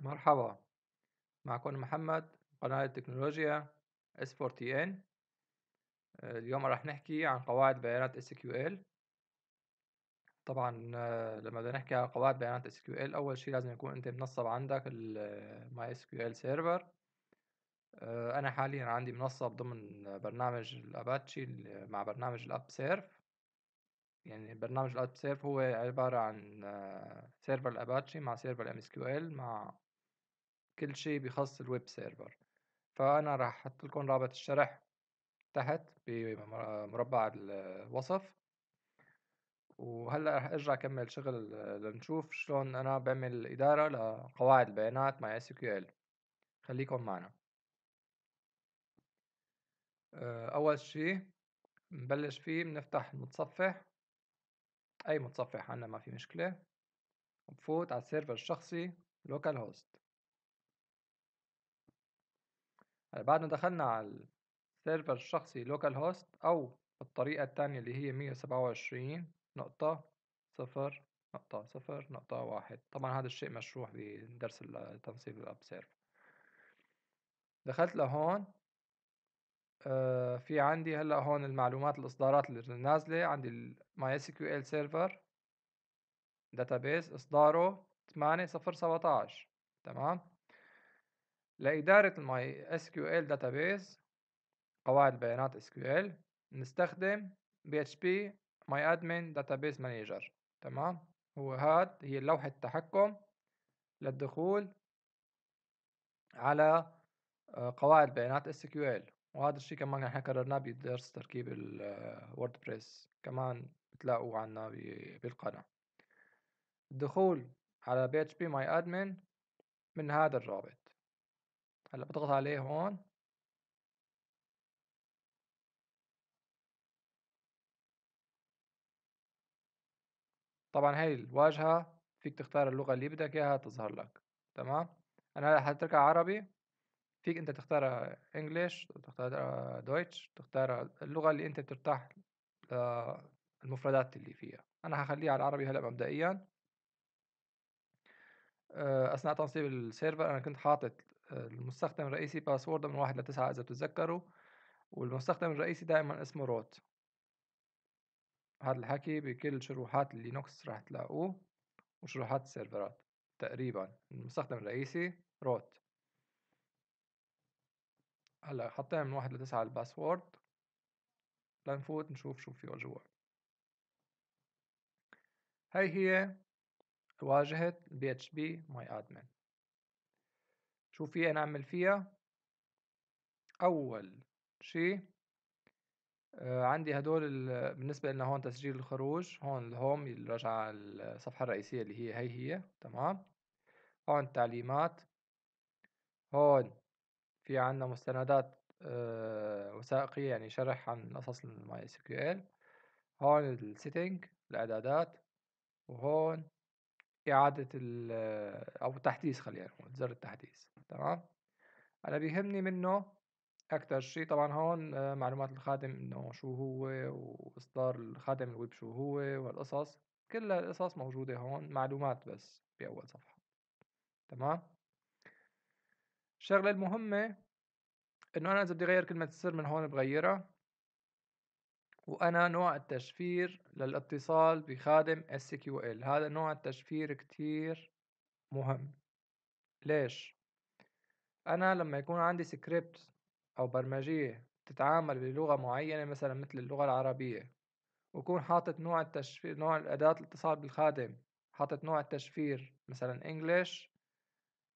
مرحبا معكم محمد قناة تكنولوجيا S4TN آه، اليوم رح نحكي عن قواعد بيانات SQL طبعا آه، لما بدنا نحكي عن قواعد بيانات SQL أول شي لازم يكون أنت منصب عندك ال آه، MySQL Server أنا حاليا عندي منصب ضمن برنامج الأباتشي مع برنامج الأب سيرف يعني برنامج الأب سيرف هو عبارة عن سيرفر الأباتشي مع سيرفر الام اس ال مع كل شيء بخص الويب سيرفر فأنا راح أحط لكم رابط الشرح تحت بمربع الوصف وهلا رح ارجع اكمل شغل لنشوف شلون انا بعمل اداره لقواعد البيانات مع اس كيو ال خليكم معنا آه، اول شيء نبلش فيه بنفتح المتصفح اي متصفح عنا ما في مشكله وبفوت على السيرفر الشخصي لوكال هوست بعد ما دخلنا على السيرفر الشخصي لوكال هوست أو الطريقة التانية اللي هي مية وعشرين نقطة صفر نقطة صفر نقطة واحد طبعا هذا الشيء مشروح بدرس تنصيب الأب سيرفر دخلت لهون آه، في عندي هلا هون المعلومات الاصدارات اللي نازله عندي الماي اس كيو ال سيرفر داتابيس اصداره 8 0 17 تمام لإدارة الماي اس كيو ال قواعد بيانات اس كيو ال نستخدم بي اتش بي ماي ادمن مانجر تمام هو هاد هي لوحة التحكم للدخول على آه، قواعد بيانات اس كيو ال وهذا الشيء كمان نحن كررناه بدرس تركيب WordPress آه، كمان بتلاقوه عنا بالقناة الدخول على بي اتش بي ماي ادمن من هذا الرابط هلا بضغط عليه هون طبعا هاي الواجهة فيك تختار اللغة اللي بدك اياها تظهر لك تمام انا هلا حتركها عربي فيك انت تختار انجلش تختار دويتش تختار اللغة اللي انت بترتاح المفردات اللي فيها انا هخليها على العربي هلا مبدئيا آه، اثناء تنصيب السيرفر انا كنت حاطط المستخدم الرئيسي باسورد من واحد لتسعة إذا بتتذكروا والمستخدم الرئيسي دائما اسمه روت هذا الحكي بكل شروحات اللينوكس راح تلاقوه وشروحات السيرفرات تقريبا المستخدم الرئيسي روت هلا حطينا من واحد لتسعة الباسورد لنفوت نشوف شو فيه جوا هاي هي واجهة بي اتش بي ماي ادمن شو في نعمل فيها أول شيء آه عندي هدول بالنسبة لنا هون تسجيل الخروج هون الهوم اللي على الصفحة الرئيسية اللي هي هي هي تمام هون التعليمات هون في عنا مستندات آه وثائقية يعني شرح عن قصص الماي اس كيو ال هون السيتنج الإعدادات وهون اعاده ال او تحديث خلينا نقول زر التحديث تمام انا بيهمني منه اكتر شيء طبعا هون آه، معلومات الخادم انه شو هو واصدار الخادم الويب شو هو والقصص كل القصص موجوده هون معلومات بس باول صفحه تمام الشغله المهمه انه انا اذا بدي اغير كلمه السر من هون بغيرها وأنا نوع التشفير للاتصال بخادم SQL هذا نوع التشفير كتير مهم ليش؟ أنا لما يكون عندي سكريبت أو برمجية تتعامل بلغة معينة مثلا مثل اللغة العربية وكون حاطط نوع التشفير نوع أداة الاتصال بالخادم حاطط نوع التشفير مثلا انجلش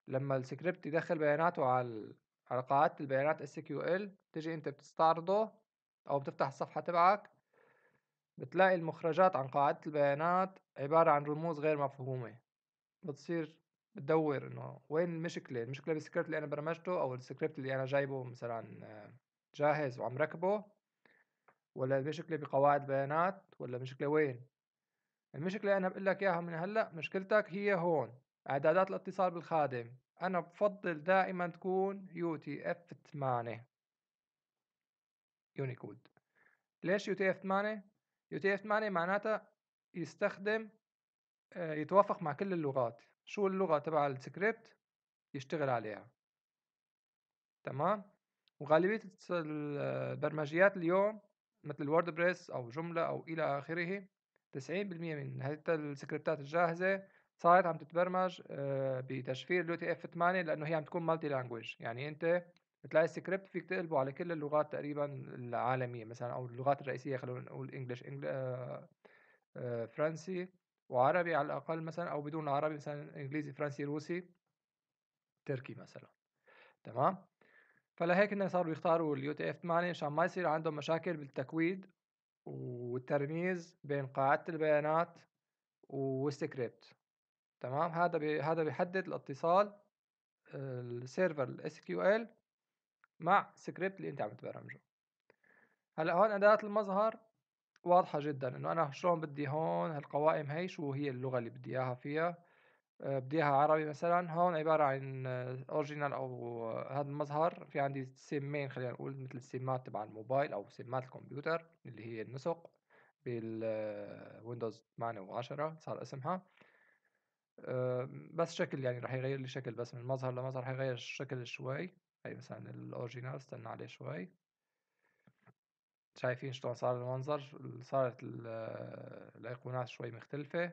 لما السكريبت يدخل بياناته على على قاعدة البيانات SQL تجي انت بتستعرضه أو بتفتح الصفحة تبعك بتلاقي المخرجات عن قاعدة البيانات عبارة عن رموز غير مفهومة بتصير بتدور انه وين المشكلة المشكلة بالسكريبت اللي انا برمجته او السكريبت اللي انا جايبه مثلا آه، جاهز وعم ركبه ولا المشكلة بقواعد بيانات ولا المشكلة وين المشكلة انا بقول لك اياها من هلا مشكلتك هي هون اعدادات الاتصال بالخادم انا بفضل دائما تكون يو تي اف 8 يونيكود ليش يو تي اف 8 يو تي اف 8 معناتها يستخدم آه، يتوافق مع كل اللغات شو اللغه تبع السكريبت يشتغل عليها تمام وغالبيه البرمجيات اليوم مثل بريس او جمله او الى اخره 90% من هذه السكريبتات الجاهزه صارت عم تتبرمج آه، بتشفير لو تي اف 8 لانه هي عم تكون مالتي لانجويج يعني انت بتلاقي السكريبت فيك تقلبه على كل اللغات تقريبا العالمية مثلا أو اللغات الرئيسية خلونا نقول إنجلش آه، فرنسي آه، وعربي على الأقل مثلا أو بدون عربي مثلا إنجليزي فرنسي روسي تركي مثلا تمام فلهيك إنه صاروا يختاروا اليو تي اف 8 عشان ما يصير عندهم مشاكل بالتكويد والترميز بين قاعدة البيانات والسكريبت تمام هذا بي هذا بيحدد الاتصال آه، السيرفر الاس كيو ال مع سكريبت اللي انت عم تبرمجه هلا هون اداه المظهر واضحه جدا انه انا شلون بدي هون هالقوائم هي شو هي اللغه اللي بدي اياها فيها آه، بدي اياها عربي مثلا هون عباره عن اوريجينال آه، او آه، هذا المظهر في عندي سمين خلينا نقول مثل السمات تبع الموبايل او سمات الكمبيوتر اللي هي النسق بالويندوز 8 و10 صار اسمها بس شكل يعني رح يغير لي شكل بس من مظهر لمظهر حيغير الشكل شوي هاي مثلا الاوريجينال استنى عليه شوي شايفين شلون صار المنظر صارت الايقونات شوي مختلفة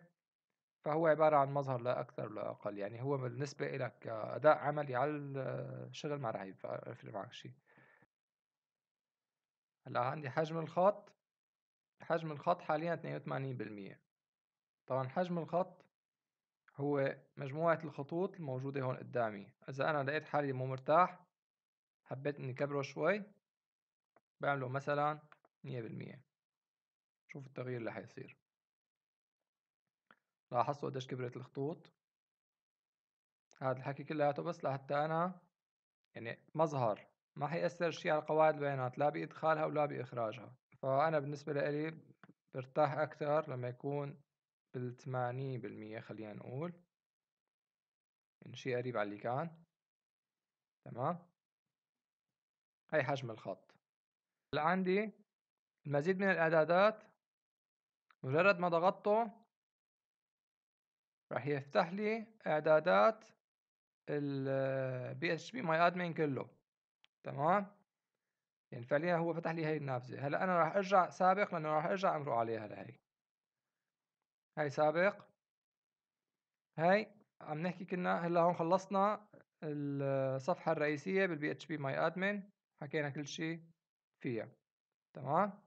فهو عبارة عن مظهر لا أكثر ولا أقل يعني هو بالنسبة إلك أداء عملي على الشغل ما راح يفرق معك شيء هلا عندي حجم الخط حجم الخط حاليا 82% طبعا حجم الخط هو مجموعة الخطوط الموجودة هون قدامي إذا أنا لقيت حالي مو مرتاح حبيت اني كبره شوي بعمله مثلا مية بالمية شوف التغيير اللي حيصير لاحظتوا قديش كبرت الخطوط هاد الحكي كلياته بس لحتى انا يعني مظهر ما حيأثر شي على قواعد البيانات لا بإدخالها ولا بإخراجها فأنا بالنسبة لإلي برتاح أكثر لما يكون بالثمانية بالمية خلينا نقول يعني شي قريب على اللي كان تمام هي حجم الخط عندي المزيد من الإعدادات مجرد ما ضغطته راح يفتح لي إعدادات ال بي ماي ادمين كله تمام يعني فعليا هو فتح لي هاي النافذة هلا أنا راح أرجع سابق لأنه راح أرجع أمرق عليها لهي هاي سابق هاي عم نحكي كنا هلا هون خلصنا الصفحة الرئيسية اتش بي ماي ادمين حكينا كل شيء فيها تمام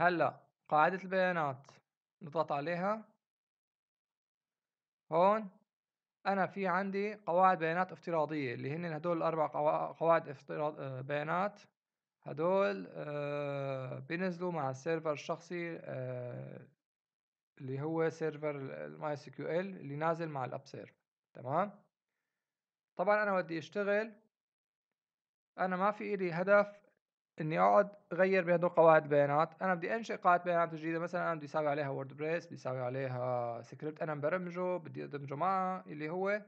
هلا قاعدة البيانات نضغط عليها هون انا في عندي قواعد بيانات افتراضية اللي هن هدول الاربع قواعد افتراض آه، بيانات هدول آه، بينزلوا مع السيرفر الشخصي آه، اللي هو سيرفر الماي سي كيو ال اللي نازل مع الاب سيرفر تمام طبعا انا بدي اشتغل انا ما في لي هدف اني اقعد اغير بهدول قواعد البيانات انا بدي انشئ قاعده بيانات جديده مثلا انا بدي اساوي عليها ووردبريس بدي اساوي عليها سكريبت انا مبرمجه بدي ادمجه معها اللي هو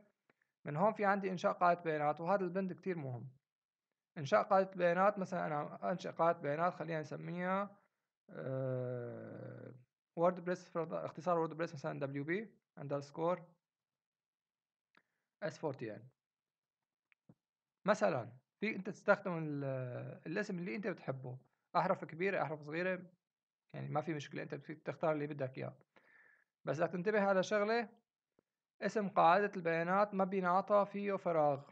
من هون في عندي انشاء قاعده بيانات وهذا البند كتير مهم انشاء قاعده بيانات مثلا انا انشئ قاعده بيانات خلينا نسميها أه ووردبريس اختصار ووردبريس مثلا دبليو بي اندرسكور اس 40 مثلا في انت تستخدم الاسم اللي انت بتحبه احرف كبيره احرف صغيره يعني ما في مشكله انت بتختار اللي بدك اياه بس بدك تنتبه على شغله اسم قاعده البيانات ما بينعطى فيه فراغ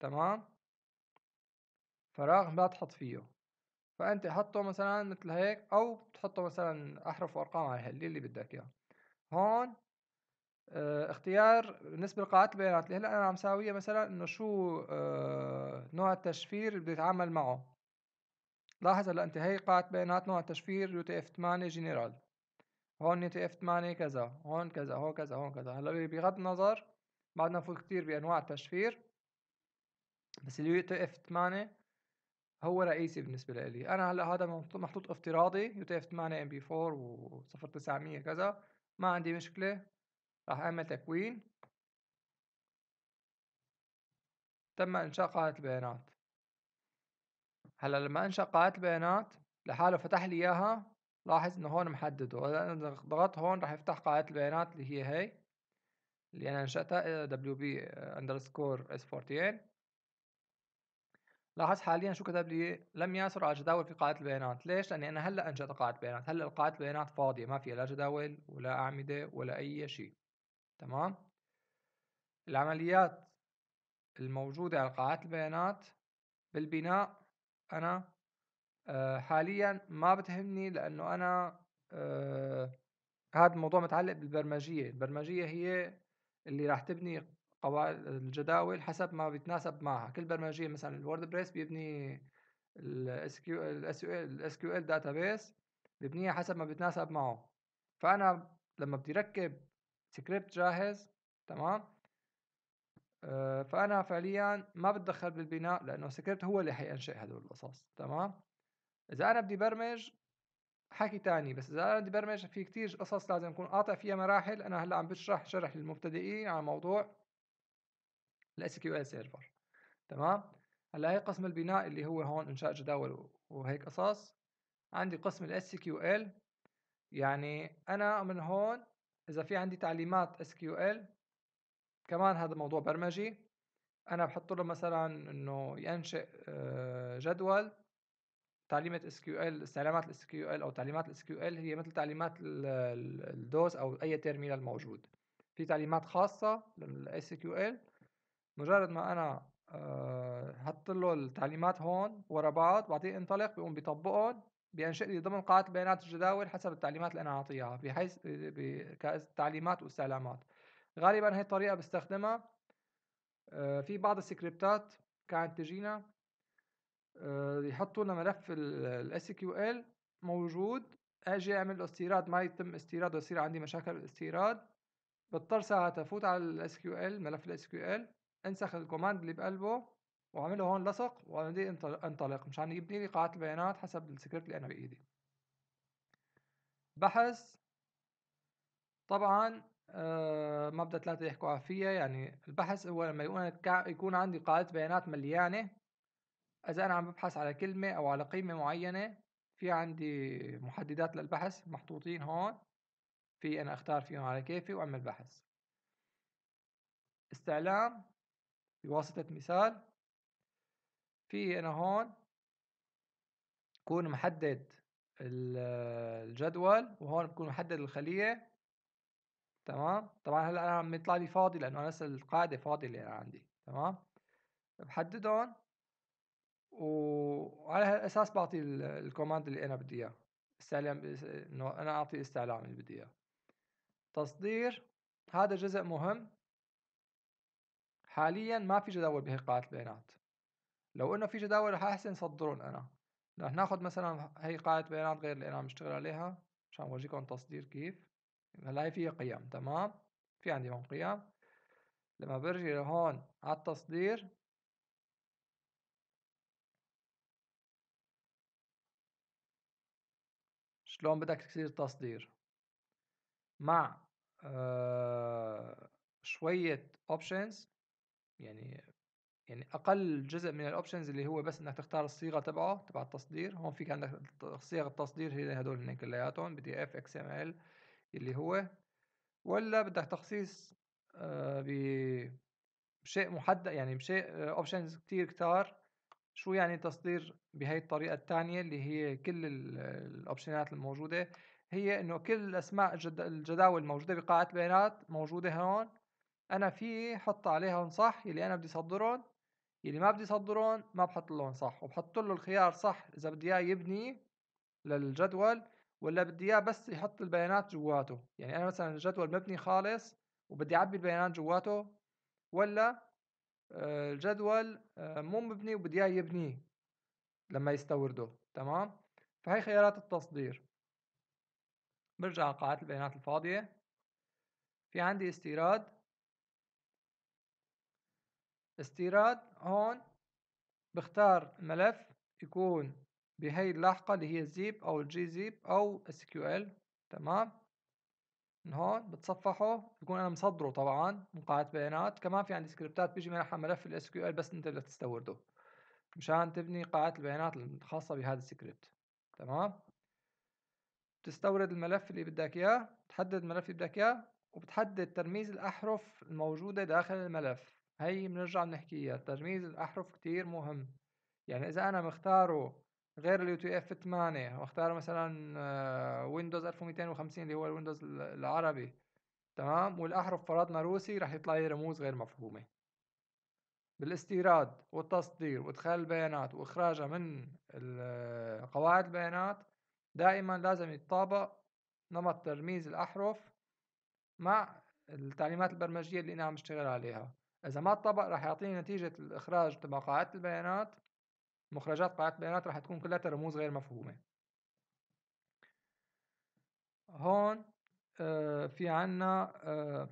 تمام فراغ ما تحط فيه فانت حطه مثلا مثل هيك او تحطه مثلا احرف وارقام على اللي, اللي بدك اياه هون آه، اختيار بالنسبه لقاعات البيانات اللي هلا انا عم ساويها مثلا انه شو آه، نوع التشفير اللي بدي اتعامل معه لاحظ هلا انت هي قاعه بيانات نوع التشفير يو تي اف 8 جنرال هون يو تي اف 8 كذا هون كذا هون كذا هون كذا هلا بغض النظر بعدنا نفوت كتير بانواع التشفير بس اليو تي اف 8 هو رئيسي بالنسبه لي انا هلا هذا محطوط افتراضي يو تي اف 8 ام بي 4 و 0900 كذا ما عندي مشكله راح أعمل تكوين تم إنشاء قاعدة البيانات هلا لما انشا قاعده البيانات لحاله فتح لي اياها لاحظ انه هون محدده اذا انا ضغطت هون راح يفتح قاعده البيانات اللي هي هي اللي انا انشاتها wb underscore s14 لاحظ حاليا شو كتب لي لم يعثر على جداول في قاعده البيانات ليش لاني انا هلا انشات قاعده بيانات هلا قاعده البيانات فاضيه ما فيها لا جداول ولا اعمده ولا اي شيء تمام العمليات الموجودة على قاعات البيانات بالبناء أنا آه، حاليا ما بتهمني لأنه أنا آه، هذا الموضوع متعلق بالبرمجية البرمجية هي اللي راح تبني قواعد الجداول حسب ما بيتناسب معها كل برمجية مثلا بريس بيبني الاس كيو database بيبنيها ببنيها حسب ما بتناسب معه فانا لما بدي ركب سكريبت جاهز تمام آه فانا فعليا ما بتدخل بالبناء لانه سكريبت هو اللي حينشئ هدول القصص تمام اذا انا بدي برمج حكي تاني بس اذا انا بدي برمج في كتير قصص لازم اكون قاطع فيها مراحل انا هلا عم بشرح شرح للمبتدئين على موضوع الـ SQL Server تمام هلا هي قسم البناء اللي هو هون انشاء جداول وهيك قصص عندي قسم الـ SQL يعني انا من هون اذا في عندي تعليمات اس كيو ال كمان هذا موضوع برمجي انا بحط له مثلا انه ينشئ آه، جدول تعليمة اس كيو ال استعلامات الاس كيو ال او تعليمات الاس كيو ال هي مثل تعليمات الدوس او اي تيرمينال موجود في تعليمات خاصة للاس كيو ال مجرد ما انا آه، حط له التعليمات هون ورا بعض بعطيه انطلق بيقوم بيطبقهم بأنشئ لي ضمن قاعدة بيانات الجداول حسب التعليمات اللي أنا أعطيها بحيث آه، كتعليمات واستعلامات غالبا هي الطريقة بستخدمها آه، في بعض السكريبتات كانت تجينا آه، يحطوا لنا ملف ال موجود اجي اعمل له استيراد ما يتم استيراد ويصير عندي مشاكل بالاستيراد بضطر ساعتها افوت على ال الاس ملف ال انسخ الكوماند اللي بقلبه واعمله هون لصق وابتدي انطلق مشان يبني لي قاعدة البيانات حسب السكريبت اللي انا بايدي بحث طبعا آه، ما مبدا ثلاثة يحكوا فيها يعني البحث هو لما يكون عندي قاعدة بيانات مليانة اذا انا عم ببحث على كلمة او على قيمة معينة في عندي محددات للبحث محطوطين هون في انا اختار فيهم على كيفي واعمل بحث استعلام بواسطة مثال في انا هون بكون محدد الجدول وهون بكون محدد الخلية تمام طبعا هلا انا عم يطلع لي فاضي لانه انا هسه القاعدة فاضية اللي انا عندي تمام بحددهم وعلى هالاساس بعطي الكوماند اللي انا بدي اياه استعلام انه انا اعطي استعلام اللي بدي اياه تصدير هذا جزء مهم حاليا ما في جداول بهي قاعده البيانات لو انه في جداول رح احسن صدرهم انا رح ناخذ مثلا هي قاعدة بيانات غير اللي انا عم اشتغل عليها عشان اورجيكم التصدير كيف هلا هي فيها قيم تمام في عندي هون قيم لما برجي لهون على التصدير شلون بدك تصير تصدير مع آه شوية options يعني يعني اقل جزء من الاوبشنز اللي هو بس انك تختار الصيغه تبعه تبع التصدير هون فيك عندك صيغ التصدير هي هدول هن كلياتهم بي دي اف اكس ام ال اللي هو ولا بدك تخصيص آه، بشيء محدد يعني بشيء اوبشنز آه، كتير كتار شو يعني تصدير بهي الطريقة الثانية اللي هي كل الاوبشنات الموجودة هي انه كل اسماء الجداول الموجودة بقاعة البيانات موجودة هون انا في حط عليها صح اللي انا بدي صدرهم اللي يعني ما بدي يصدرون ما بحط لهم صح وبحط له الخيار صح اذا بدي اياه يبني للجدول ولا بدي اياه بس يحط البيانات جواته يعني انا مثلا الجدول مبني خالص وبدي اعبي البيانات جواته ولا آه، الجدول آه، مو مبني وبدي اياه يبنيه لما يستورده تمام فهي خيارات التصدير برجع على البيانات الفاضية في عندي استيراد استيراد هون بختار ملف يكون بهي اللاحقة اللي هي الزيب أو الجي زيب أو اس كيو ال تمام من هون بتصفحه بكون أنا مصدره طبعا من قاعدة بيانات كمان في عندي سكريبتات بيجي منحها ملف الاس كيو ال بس أنت بدك تستورده مشان تبني قاعدة البيانات الخاصة بهذا السكريبت تمام بتستورد الملف اللي بدك إياه بتحدد الملف اللي بدك إياه وبتحدد ترميز الأحرف الموجودة داخل الملف هي بنرجع بنحكيها ترميز الأحرف كتير مهم يعني إذا أنا مختاره غير اليو تي اف 8 واختار مثلا آه، ويندوز 1250 اللي هو الويندوز العربي تمام والأحرف فرضنا روسي رح يطلع لي رموز غير مفهومة بالاستيراد والتصدير وادخال البيانات واخراجها من قواعد البيانات دائما لازم يتطابق نمط ترميز الأحرف مع التعليمات البرمجية اللي أنا عم اشتغل عليها اذا ما طبق راح يعطيني نتيجه الاخراج تبع قاعده البيانات مخرجات قاعده البيانات راح تكون كلها رموز غير مفهومه هون آه، في عنا آه،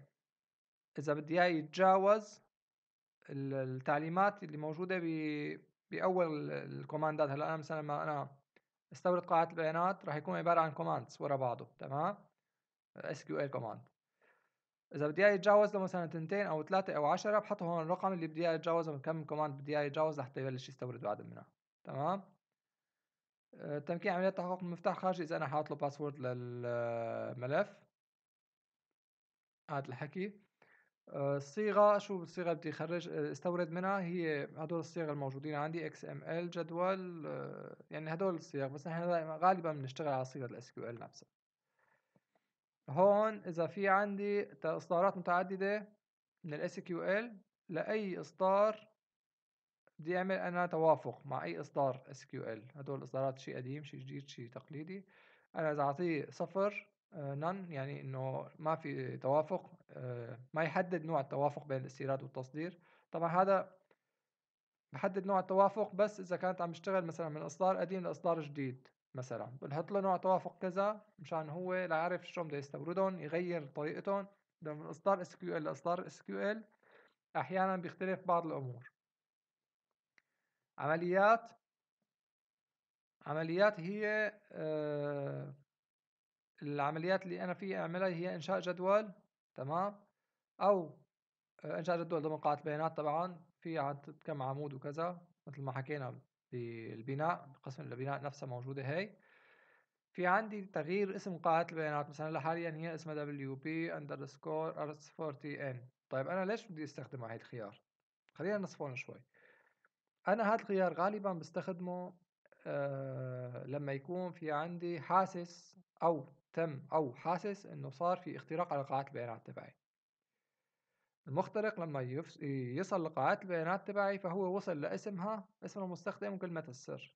اذا بدي اياه يتجاوز التعليمات اللي موجوده باول الكوماندات هلا انا مثلا لما انا استورد قاعده البيانات راح يكون عباره عن كوماندز ورا بعضه تمام اس كيو ال كوماند اذا بدي اياه يتجاوز له مثلا تنتين او ثلاثه او عشرة بحط هون الرقم اللي بدي اياه يتجاوزه من كم كوماند بدي اياه يتجاوز لحتى يبلش يستورد بعد منها تمام آه، تمكين عملية تحقق المفتاح خارجي اذا انا حاط له باسورد للملف هذا الحكي آه، الصيغة شو الصيغة بدي اخرج استورد آه، منها هي هدول الصيغ الموجودين عندي XML جدول يعني هدول الصيغ بس نحن غالبا بنشتغل على صيغة الاس كيو ال نفسها هون اذا في عندي اصدارات متعدده من الاس كيو ال لاي اصدار بدي اعمل انا توافق مع اي اصدار اس كيو ال هدول الاصدارات شيء قديم شيء جديد شيء تقليدي انا اذا اعطيه صفر نن آه، يعني انه ما في توافق آه، ما يحدد نوع التوافق بين الاستيراد والتصدير طبعا هذا بحدد نوع التوافق بس اذا كانت عم تشتغل مثلا من اصدار قديم لاصدار جديد مثلا بنحط له نوع توافق كذا مشان هو يعرف شلون بده يستوردهم يغير طريقتهم من اصدار اس كيو ال لاصدار اس كيو ال احيانا بيختلف بعض الامور عمليات عمليات هي آه العمليات اللي انا في اعملها هي انشاء جدول تمام او آه، انشاء جدول ضمن قاعده البيانات طبعا في عدد كم عمود وكذا مثل ما حكينا بالبناء قسم البناء نفسه موجودة هاي في عندي تغيير اسم قاعدة البيانات مثلا هلا حاليا هي اسمها wp underscore rs40n طيب أنا ليش بدي استخدمها هاي الخيار خلينا نصفون شوي أنا هذا الخيار غالبا بستخدمه آه لما يكون في عندي حاسس أو تم أو حاسس إنه صار في اختراق على قاعدة البيانات تبعي المخترق لما يصل لقاعات البيانات تبعي فهو وصل لاسمها اسم المستخدم وكلمة السر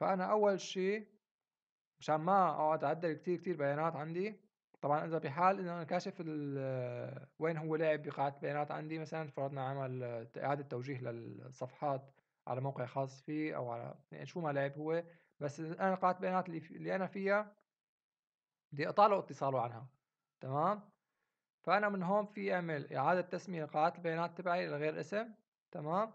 فأنا أول شيء مشان ما أقعد أعدل كتير كتير بيانات عندي طبعا إذا بحال إنه أنا كاشف وين هو لعب بقاعة البيانات عندي مثلا فرضنا عمل إعادة توجيه للصفحات على موقع خاص فيه أو على يعني شو ما لعب هو بس أنا قاعة البيانات اللي, اللي أنا فيها بدي له اتصاله عنها تمام فأنا من هون في أعمل إعادة تسمية قاعدة البيانات تبعي لغير اسم تمام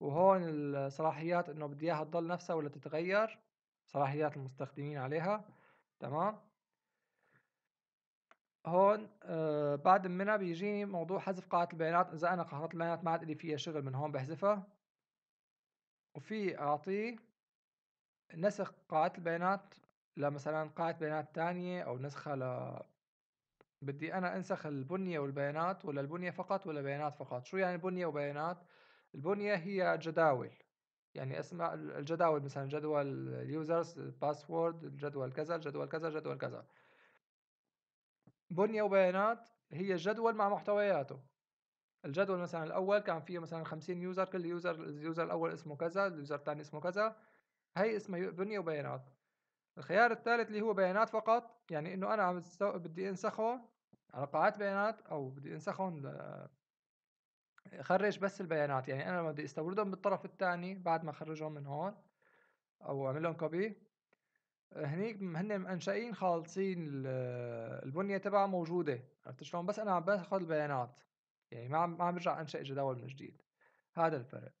وهون الصلاحيات إنه بدي إياها تضل نفسها ولا تتغير صلاحيات المستخدمين عليها تمام هون آه بعد منها بيجيني موضوع حذف قاعدة البيانات إذا أنا قاعدة البيانات ما عاد إلي فيها شغل من هون بحذفها وفي أعطيه نسخ قاعدة البيانات لمثلا قاعدة بيانات تانية أو نسخة بدي أنا أنسخ البنية والبيانات ولا البنية فقط ولا بيانات فقط شو يعني بنية وبيانات البنية هي جداول يعني اسماء الجداول مثلا جدول اليوزرز الباسورد الجدول كذا الجدول كذا الجدول كذا بنية وبيانات هي جدول مع محتوياته الجدول مثلا الاول كان فيه مثلا 50 يوزر كل يوزر اليوزر الاول اسمه كذا اليوزر الثاني اسمه كذا هي اسمها بنيه وبيانات الخيار الثالث اللي هو بيانات فقط يعني انه انا عم بدي انسخهم على قاعات بيانات او بدي انسخهم خرج بس البيانات يعني انا لما بدي استوردهم بالطرف الثاني بعد ما اخرجهم من هون او اعمل لهم كوبي هنيك هن منشئين خالصين البنيه تبعها موجوده عرفت شلون بس انا عم باخذ البيانات يعني ما عم ما عم برجع انشئ جداول من جديد هذا الفرق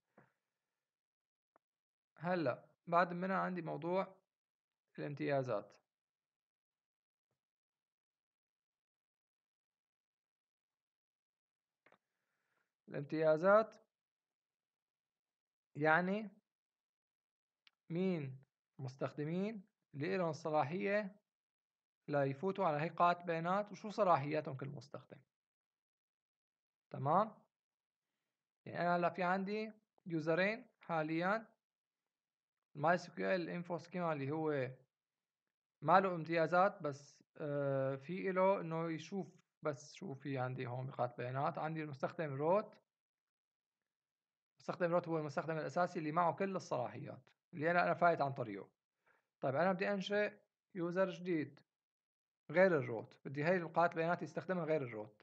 هلا بعد منها عندي موضوع الامتيازات الامتيازات يعني مين مستخدمين اللي لهم صلاحية لا يفوتوا على هي قاعدة بيانات وشو صلاحياتهم كل مستخدم تمام يعني أنا هلا في عندي يوزرين حاليا الماي سكيول الانفو سكيما اللي هو ما له امتيازات بس آه، في له انه يشوف بس شو في عندي هون بقاعدة بيانات عندي المستخدم روت مستخدم روت هو المستخدم الاساسي اللي معه كل الصلاحيات اللي انا انا فايت عن طريقه طيب انا بدي انشئ يوزر جديد غير الروت بدي هاي القاعدة بيانات يستخدمها غير الروت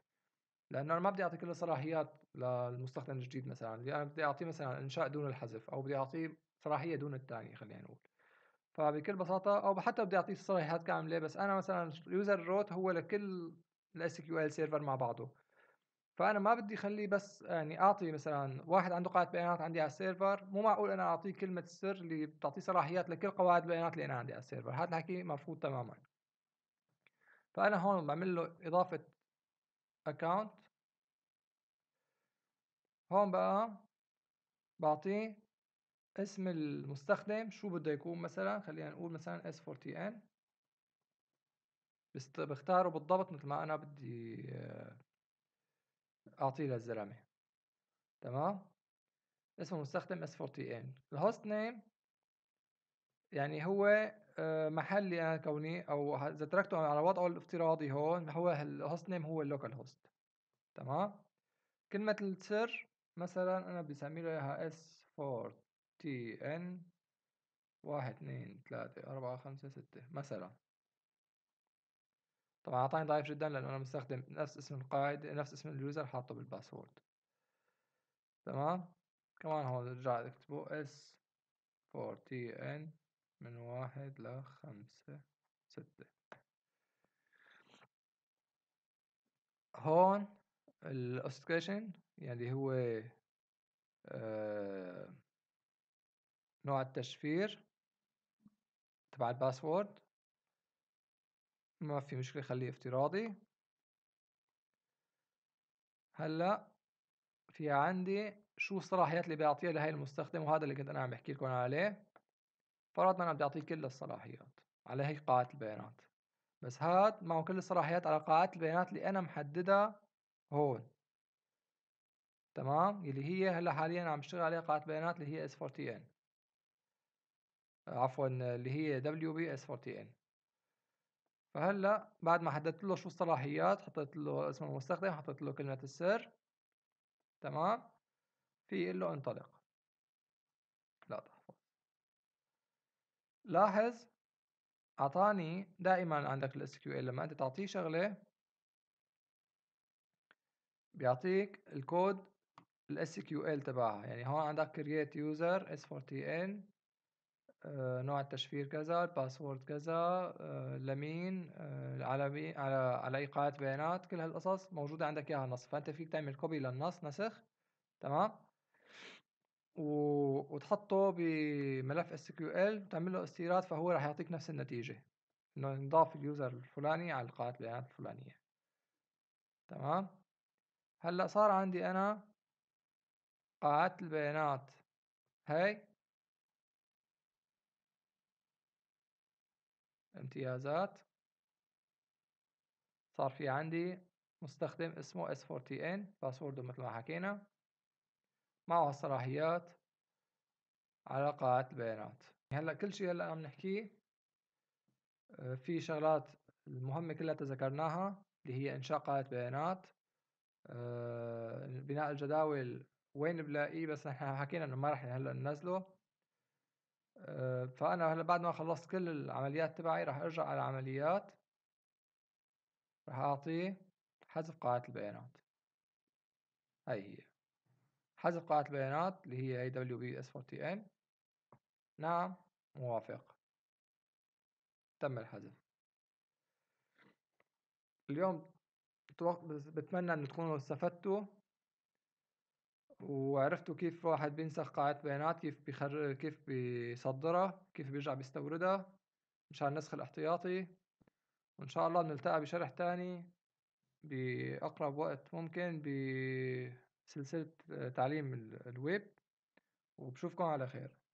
لانه انا ما بدي اعطي كل الصلاحيات للمستخدم الجديد مثلا اللي انا بدي اعطيه مثلا انشاء دون الحذف او بدي اعطيه صلاحيه دون الثانيه خلينا نقول فبكل بساطه او حتى بدي اعطيه صلاحيات كامله بس انا مثلا اليوزر روت هو لكل الاس كيو ال سيرفر مع بعضه فانا ما بدي اخليه بس يعني اعطي مثلا واحد عنده قاعده بيانات عندي على السيرفر مو معقول انا اعطيه كلمه السر اللي بتعطيه صلاحيات لكل قواعد البيانات اللي انا عندي على السيرفر هذا الحكي مرفوض تماما فانا هون بعمل له اضافه اكونت هون بقى بعطيه اسم المستخدم شو بده يكون مثلا خلينا نقول مثلا S40N بختاره بالضبط مثل ما انا بدي آه، اعطيه للزلمه تمام اسم المستخدم S40N الهوست نيم يعني هو آه، محلي انا كوني او اذا تركته على وضعه الافتراضي هون هو الهوست نيم هو اللوكال هوست تمام كلمة السر مثلا انا بسمي له اياها S40 تي ان واحد اثنين ثلاثة أربعة خمسة ستة مثلا طبعا أعطاني ضعيف جدا لأنه أنا مستخدم نفس اسم القاعدة نفس اسم اليوزر حاطه بالباسورد تمام كمان هون رجع اكتبه اس فور تي ان من واحد لخمسة ستة هون الاوستكيشن يعني هو آه نوع التشفير تبع الباسورد ما في مشكلة خليه افتراضي هلا في عندي شو الصلاحيات اللي بيعطيها لهي المستخدم وهذا اللي كنت انا عم بحكي لكم عليه فرضنا انا بدي اعطيه كل الصلاحيات على هي قاعدة البيانات بس هاد معه كل الصلاحيات على قاعة البيانات اللي انا محددها هون تمام اللي هي هلا حاليا عم بشتغل عليها قاعدة بيانات اللي هي S40N عفوا اللي هي wbs 4 n فهلا بعد ما حددت له شو الصلاحيات حطيت له اسم المستخدم حطيت له كلمة السر تمام في له انطلق لا تحفظ لاحظ اعطاني دائما عندك الاس كيو ال لما انت تعطيه شغله بيعطيك الكود الاس كيو ال تبعها يعني هون عندك create user s4tn آه، نوع التشفير كذا الباسورد كذا آه، لمين آه، على مين على على اي قاعدة بيانات كل هالقصص موجودة عندك اياها النص فانت فيك تعمل كوبي للنص نسخ تمام و... وتحطه بملف اس كيو ال وتعمل له استيراد فهو راح يعطيك نفس النتيجة انه نضاف اليوزر الفلاني على قاعدة البيانات الفلانية تمام هلا صار عندي انا قاعدة البيانات هاي امتيازات صار في عندي مستخدم اسمه s 4 tn باسورده مثل ما حكينا معه الصلاحيات علاقات البيانات هلا كل شيء هلا عم نحكيه آه، في شغلات المهمة كلها تذكرناها اللي هي إنشاء قاعدة بيانات آه، بناء الجداول وين بلاقيه بس نحن حكينا إنه ما رح هلا ننزله آه، فأنا هلا بعد ما خلصت كل العمليات تبعي راح أرجع على العمليات راح أعطيه حذف قاعدة البيانات هاي هي حذف قاعدة البيانات اللي هي هي WBS4TN نعم موافق تم الحذف اليوم بتمنى أن تكونوا استفدتوا وعرفتوا كيف واحد بينسخ قاعدة بيانات كيف بيخر كيف بيصدرها كيف بيرجع بيستوردها مشان النسخ الاحتياطي وإن شاء الله بنلتقى بشرح تاني بأقرب وقت ممكن بسلسلة تعليم الويب وبشوفكم على خير